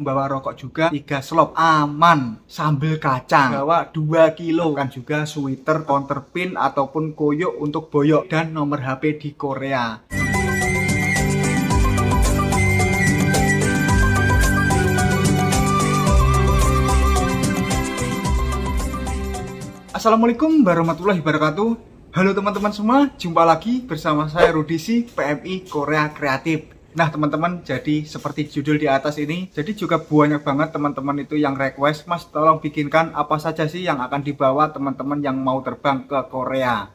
membawa rokok juga tiga slop aman sambil kacang bawa 2 kilo kan juga sweater counterpin ataupun koyok untuk boyok dan nomor HP di Korea Assalamualaikum warahmatullahi wabarakatuh Halo teman-teman semua, jumpa lagi bersama saya Rudisi PMI Korea Kreatif Nah teman-teman jadi seperti judul di atas ini Jadi juga banyak banget teman-teman itu yang request Mas tolong bikinkan apa saja sih yang akan dibawa teman-teman yang mau terbang ke Korea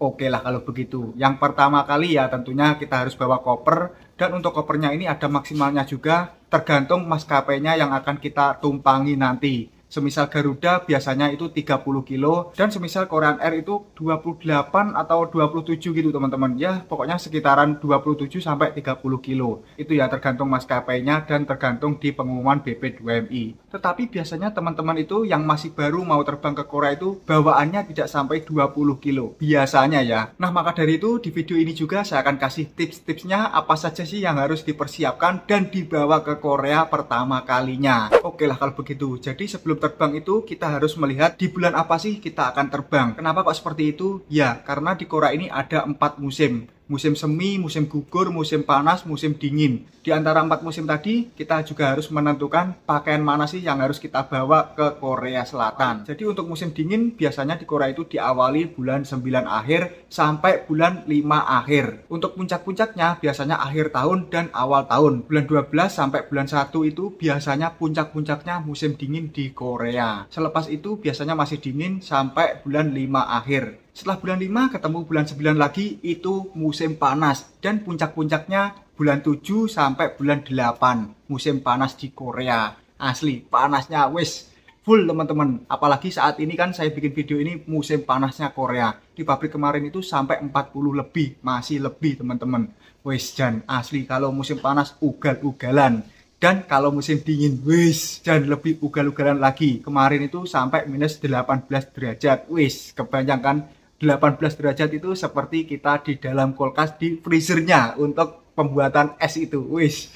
Oke lah kalau begitu Yang pertama kali ya tentunya kita harus bawa koper Dan untuk kopernya ini ada maksimalnya juga Tergantung maskapainya yang akan kita tumpangi nanti Semisal Garuda biasanya itu 30 kilo dan semisal Korean Air itu 28 atau 27 gitu teman-teman. Ya, pokoknya sekitaran 27 sampai 30 kilo. Itu ya tergantung maskapainya dan tergantung di pengumuman BP2MI. Tetapi biasanya teman-teman itu yang masih baru mau terbang ke Korea itu bawaannya tidak sampai 20 kilo. Biasanya ya. Nah, maka dari itu di video ini juga saya akan kasih tips-tipsnya apa saja sih yang harus dipersiapkan dan dibawa ke Korea pertama kalinya. Oke lah kalau begitu. Jadi sebelum terbang itu kita harus melihat di bulan apa sih kita akan terbang. Kenapa kok seperti itu? Ya, karena di Korea ini ada empat musim musim semi, musim gugur, musim panas, musim dingin. Di antara empat musim tadi, kita juga harus menentukan pakaian mana sih yang harus kita bawa ke Korea Selatan. Jadi untuk musim dingin, biasanya di Korea itu diawali bulan 9 akhir sampai bulan 5 akhir. Untuk puncak-puncaknya, biasanya akhir tahun dan awal tahun. Bulan 12 sampai bulan 1 itu biasanya puncak-puncaknya musim dingin di Korea. Selepas itu biasanya masih dingin sampai bulan 5 akhir. Setelah bulan 5 ketemu bulan 9 lagi itu musim panas dan puncak-puncaknya bulan 7 sampai bulan 8 musim panas di Korea. Asli panasnya wes full teman-teman. Apalagi saat ini kan saya bikin video ini musim panasnya Korea. Di pabrik kemarin itu sampai 40 lebih, masih lebih teman-teman. Wes dan asli kalau musim panas ugal-ugalan dan kalau musim dingin wis dan lebih ugal-ugalan lagi kemarin itu sampai minus 18 derajat wis kebanyakan 18 derajat itu seperti kita di dalam kulkas di freezernya untuk pembuatan es itu wis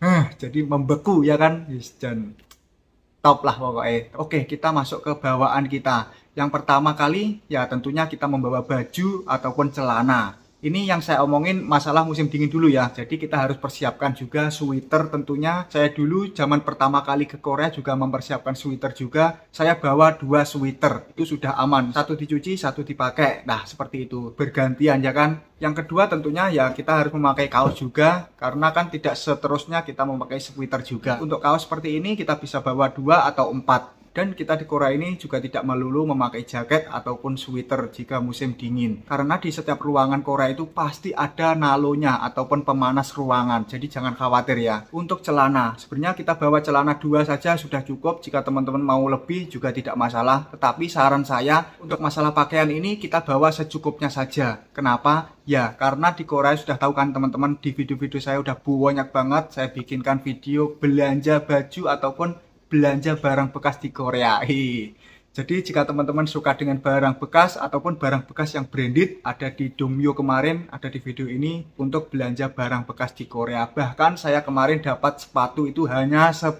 huh, jadi membeku ya kan wis dan top lah pokoknya oke kita masuk ke bawaan kita yang pertama kali ya tentunya kita membawa baju ataupun celana ini yang saya omongin masalah musim dingin dulu ya. Jadi kita harus persiapkan juga sweater tentunya. Saya dulu zaman pertama kali ke Korea juga mempersiapkan sweater juga. Saya bawa dua sweater, itu sudah aman. Satu dicuci, satu dipakai. Nah, seperti itu. Bergantian ya kan. Yang kedua tentunya ya kita harus memakai kaos juga karena kan tidak seterusnya kita memakai sweater juga. Untuk kaos seperti ini kita bisa bawa dua atau empat dan kita di Korea ini juga tidak melulu memakai jaket ataupun sweater jika musim dingin. Karena di setiap ruangan Korea itu pasti ada nalonya ataupun pemanas ruangan. Jadi jangan khawatir ya. Untuk celana, sebenarnya kita bawa celana dua saja sudah cukup. Jika teman-teman mau lebih juga tidak masalah. Tetapi saran saya untuk masalah pakaian ini kita bawa secukupnya saja. Kenapa? Ya, karena di Korea sudah tahu kan teman-teman di video-video saya udah banyak banget saya bikinkan video belanja baju ataupun belanja barang bekas di Korea. Jadi jika teman-teman suka dengan barang bekas ataupun barang bekas yang branded ada di Domio kemarin, ada di video ini untuk belanja barang bekas di Korea. Bahkan saya kemarin dapat sepatu itu hanya 10.000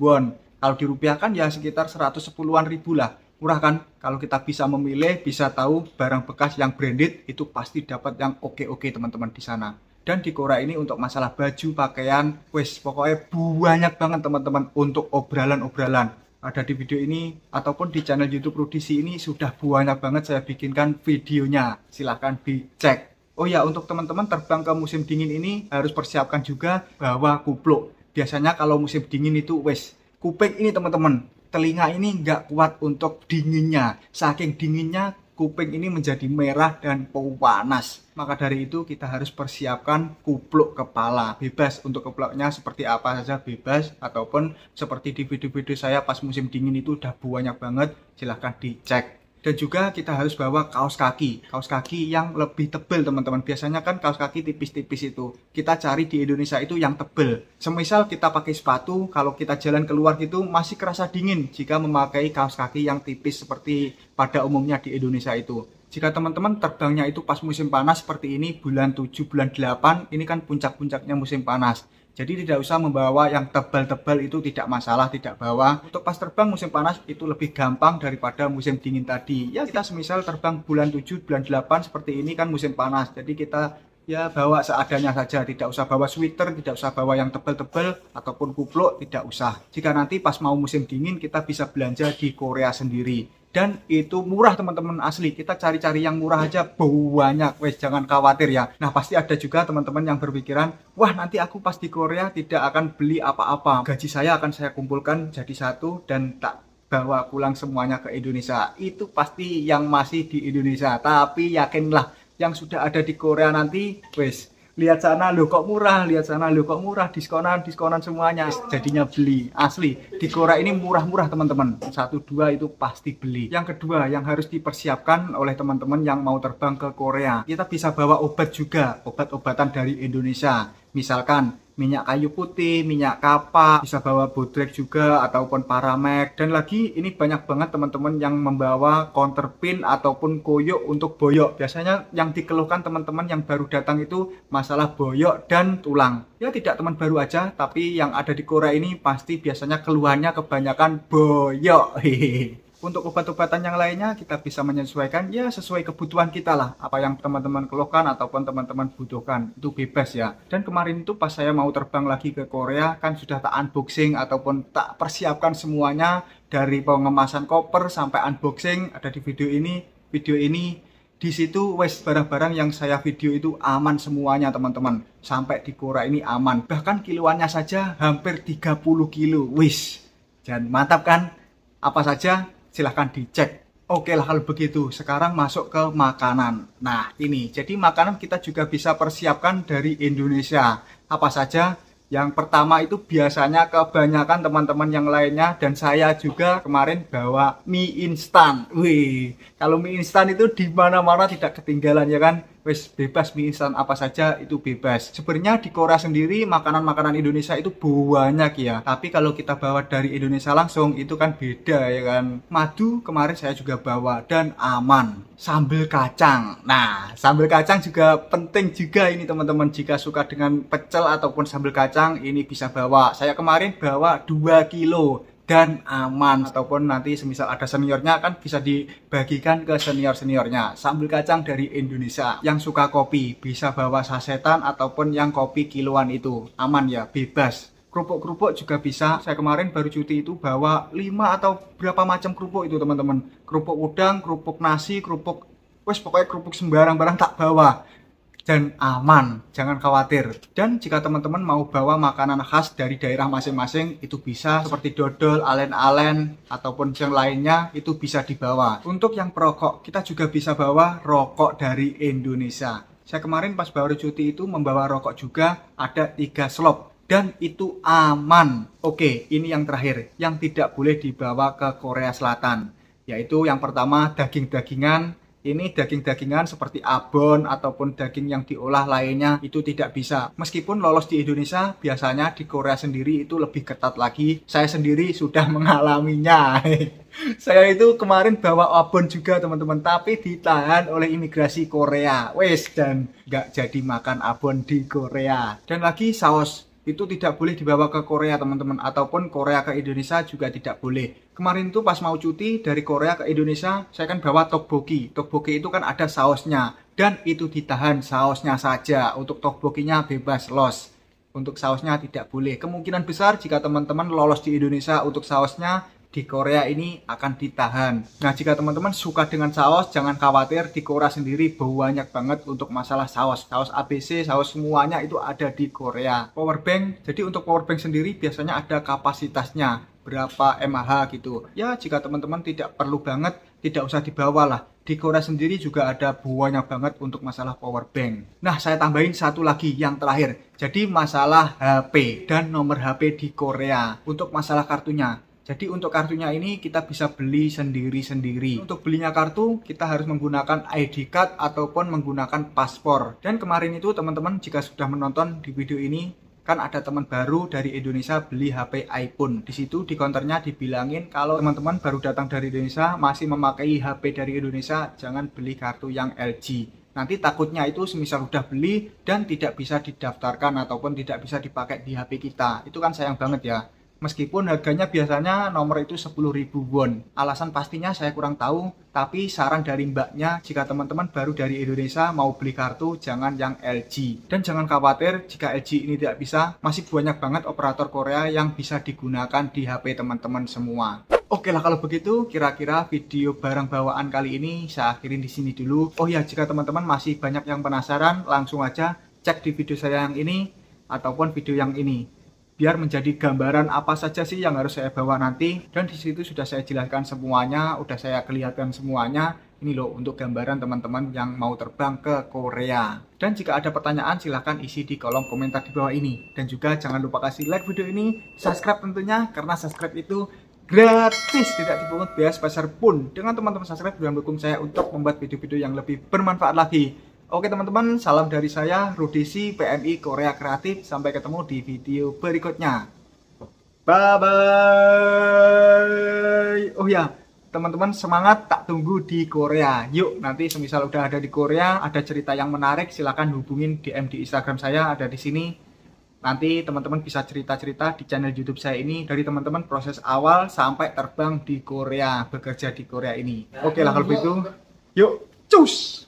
won. Kalau dirupiahkan ya sekitar 110-an ribu lah. Murah kan? Kalau kita bisa memilih, bisa tahu barang bekas yang branded itu pasti dapat yang oke-oke teman-teman di sana dan di Korea ini untuk masalah baju, pakaian, wes pokoknya banyak banget teman-teman untuk obralan-obralan. Ada di video ini ataupun di channel YouTube Rudisi ini sudah banyak banget saya bikinkan videonya. Silahkan dicek. Oh ya, untuk teman-teman terbang ke musim dingin ini harus persiapkan juga bahwa kupluk. Biasanya kalau musim dingin itu wes kuping ini teman-teman telinga ini nggak kuat untuk dinginnya. Saking dinginnya kuping ini menjadi merah dan panas. Maka dari itu kita harus persiapkan kupluk kepala. Bebas untuk kupluknya seperti apa saja bebas ataupun seperti di video-video saya pas musim dingin itu udah banyak banget silahkan dicek dan juga kita harus bawa kaos kaki kaos kaki yang lebih tebal teman-teman biasanya kan kaos kaki tipis-tipis itu kita cari di Indonesia itu yang tebal semisal kita pakai sepatu kalau kita jalan keluar itu masih kerasa dingin jika memakai kaos kaki yang tipis seperti pada umumnya di Indonesia itu jika teman-teman terbangnya itu pas musim panas seperti ini bulan 7 bulan 8 ini kan puncak-puncaknya musim panas jadi tidak usah membawa yang tebal-tebal itu tidak masalah, tidak bawa. Untuk pas terbang musim panas itu lebih gampang daripada musim dingin tadi. Ya kita semisal terbang bulan 7, bulan 8 seperti ini kan musim panas. Jadi kita ya bawa seadanya saja, tidak usah bawa sweater, tidak usah bawa yang tebal-tebal ataupun kupluk, tidak usah. Jika nanti pas mau musim dingin kita bisa belanja di Korea sendiri dan itu murah teman-teman asli kita cari-cari yang murah aja banyak wes jangan khawatir ya nah pasti ada juga teman-teman yang berpikiran wah nanti aku pas di Korea tidak akan beli apa-apa gaji saya akan saya kumpulkan jadi satu dan tak bawa pulang semuanya ke Indonesia itu pasti yang masih di Indonesia tapi yakinlah yang sudah ada di Korea nanti wes lihat sana lo kok murah lihat sana lo kok murah diskonan diskonan semuanya jadinya beli asli di Korea ini murah-murah teman-teman satu dua itu pasti beli yang kedua yang harus dipersiapkan oleh teman-teman yang mau terbang ke Korea kita bisa bawa obat juga obat-obatan dari Indonesia misalkan minyak kayu putih, minyak kapak, bisa bawa bootleg juga ataupun paramek dan lagi ini banyak banget teman-teman yang membawa counter pin ataupun koyok untuk boyok. Biasanya yang dikeluhkan teman-teman yang baru datang itu masalah boyok dan tulang. Ya tidak teman baru aja, tapi yang ada di Korea ini pasti biasanya keluhannya kebanyakan boyok. Hehehe. untuk obat-obatan yang lainnya kita bisa menyesuaikan ya sesuai kebutuhan kita lah apa yang teman-teman keluhkan ataupun teman-teman butuhkan itu bebas ya dan kemarin itu pas saya mau terbang lagi ke Korea kan sudah tak unboxing ataupun tak persiapkan semuanya dari pengemasan koper sampai unboxing ada di video ini video ini di situ wes barang-barang yang saya video itu aman semuanya teman-teman sampai di Korea ini aman bahkan kiloannya saja hampir 30 kilo wis dan mantap kan apa saja silahkan dicek. Oke lah kalau begitu, sekarang masuk ke makanan. Nah ini, jadi makanan kita juga bisa persiapkan dari Indonesia. Apa saja? Yang pertama itu biasanya kebanyakan teman-teman yang lainnya dan saya juga kemarin bawa mie instan. Wih, kalau mie instan itu di mana-mana tidak ketinggalan ya kan? wes bebas mie instan apa saja itu bebas. Sebenarnya di Korea sendiri makanan-makanan Indonesia itu banyak ya. Tapi kalau kita bawa dari Indonesia langsung itu kan beda ya kan. Madu kemarin saya juga bawa dan aman. Sambal kacang. Nah, sambal kacang juga penting juga ini teman-teman jika suka dengan pecel ataupun sambal kacang ini bisa bawa. Saya kemarin bawa 2 kilo dan aman ataupun nanti semisal ada seniornya kan bisa dibagikan ke senior-seniornya sambil kacang dari Indonesia yang suka kopi bisa bawa sasetan ataupun yang kopi kiloan itu aman ya bebas kerupuk-kerupuk juga bisa saya kemarin baru cuti itu bawa 5 atau berapa macam kerupuk itu teman-teman kerupuk udang kerupuk nasi kerupuk wes pokoknya kerupuk sembarang barang tak bawa dan aman. Jangan khawatir. Dan jika teman-teman mau bawa makanan khas dari daerah masing-masing, itu bisa seperti dodol, alen-alen, ataupun yang lainnya itu bisa dibawa. Untuk yang perokok, kita juga bisa bawa rokok dari Indonesia. Saya kemarin pas baru cuti itu membawa rokok juga ada tiga slop dan itu aman. Oke, ini yang terakhir yang tidak boleh dibawa ke Korea Selatan, yaitu yang pertama daging-dagingan, ini daging-dagingan seperti abon ataupun daging yang diolah lainnya itu tidak bisa. Meskipun lolos di Indonesia, biasanya di Korea sendiri itu lebih ketat lagi. Saya sendiri sudah mengalaminya. Saya itu kemarin bawa abon juga teman-teman, tapi ditahan oleh imigrasi Korea. Wes dan nggak jadi makan abon di Korea. Dan lagi saus itu tidak boleh dibawa ke Korea teman-teman ataupun Korea ke Indonesia juga tidak boleh kemarin tuh pas mau cuti dari Korea ke Indonesia saya kan bawa tokboki tokboki itu kan ada sausnya dan itu ditahan sausnya saja untuk tokbokinya bebas los untuk sausnya tidak boleh kemungkinan besar jika teman-teman lolos di Indonesia untuk sausnya di Korea ini akan ditahan. Nah, jika teman-teman suka dengan saus, jangan khawatir di Korea sendiri banyak banget untuk masalah saus. Saus ABC, saus semuanya itu ada di Korea. Power bank, jadi untuk power bank sendiri biasanya ada kapasitasnya berapa mAh gitu. Ya, jika teman-teman tidak perlu banget, tidak usah dibawa lah. Di Korea sendiri juga ada buahnya banget untuk masalah power bank. Nah, saya tambahin satu lagi yang terakhir. Jadi masalah HP dan nomor HP di Korea untuk masalah kartunya jadi untuk kartunya ini kita bisa beli sendiri-sendiri. Untuk belinya kartu, kita harus menggunakan ID card ataupun menggunakan paspor. Dan kemarin itu teman-teman jika sudah menonton di video ini, kan ada teman baru dari Indonesia beli HP iPhone. Di situ di konternya dibilangin kalau teman-teman baru datang dari Indonesia masih memakai HP dari Indonesia, jangan beli kartu yang LG. Nanti takutnya itu semisal udah beli dan tidak bisa didaftarkan ataupun tidak bisa dipakai di HP kita. Itu kan sayang banget ya meskipun harganya biasanya nomor itu 10.000 won. Alasan pastinya saya kurang tahu, tapi saran dari mbaknya jika teman-teman baru dari Indonesia mau beli kartu jangan yang LG. Dan jangan khawatir jika LG ini tidak bisa, masih banyak banget operator Korea yang bisa digunakan di HP teman-teman semua. Oke lah kalau begitu kira-kira video barang bawaan kali ini saya akhirin di sini dulu. Oh ya jika teman-teman masih banyak yang penasaran langsung aja cek di video saya yang ini ataupun video yang ini biar menjadi gambaran apa saja sih yang harus saya bawa nanti dan di situ sudah saya jelaskan semuanya udah saya kelihatan semuanya ini loh untuk gambaran teman-teman yang mau terbang ke Korea. Dan jika ada pertanyaan silahkan isi di kolom komentar di bawah ini. Dan juga jangan lupa kasih like video ini, subscribe tentunya karena subscribe itu gratis tidak dipungut biaya sebesar pun. Dengan teman-teman subscribe sudah mendukung saya untuk membuat video-video yang lebih bermanfaat lagi. Oke teman-teman, salam dari saya Rudisi PMI Korea Kreatif. Sampai ketemu di video berikutnya. Bye bye. Oh ya, teman-teman semangat tak tunggu di Korea. Yuk, nanti semisal udah ada di Korea, ada cerita yang menarik, silahkan hubungin DM di Instagram saya ada di sini. Nanti teman-teman bisa cerita-cerita di channel YouTube saya ini dari teman-teman proses awal sampai terbang di Korea, bekerja di Korea ini. Oke okay lah kalau nah, begitu. Yuk, cus.